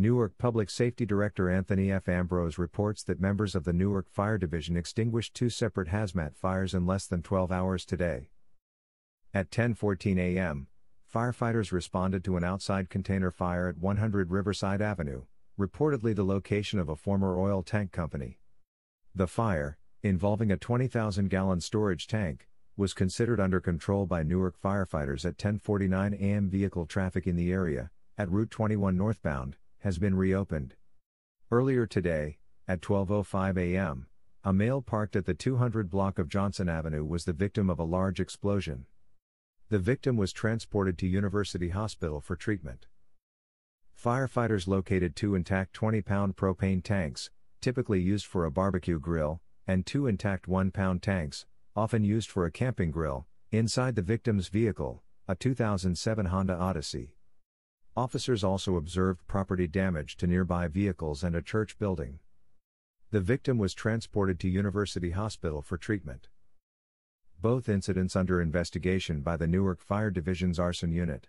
Newark Public Safety Director Anthony F. Ambrose reports that members of the Newark Fire Division extinguished two separate hazmat fires in less than 12 hours today. At 10:14 a.m., firefighters responded to an outside container fire at 100 Riverside Avenue, reportedly the location of a former oil tank company. The fire, involving a 20,000 gallon storage tank, was considered under control by Newark firefighters at 10:49 a.m. vehicle traffic in the area at Route 21 northbound has been reopened. Earlier today, at 12.05 a.m., a male parked at the 200 block of Johnson Avenue was the victim of a large explosion. The victim was transported to University Hospital for treatment. Firefighters located two intact 20 pound propane tanks, typically used for a barbecue grill, and two intact 1 pound tanks, often used for a camping grill, inside the victim's vehicle, a 2007 Honda Odyssey. Officers also observed property damage to nearby vehicles and a church building. The victim was transported to University Hospital for treatment. Both incidents under investigation by the Newark Fire Division's arson unit.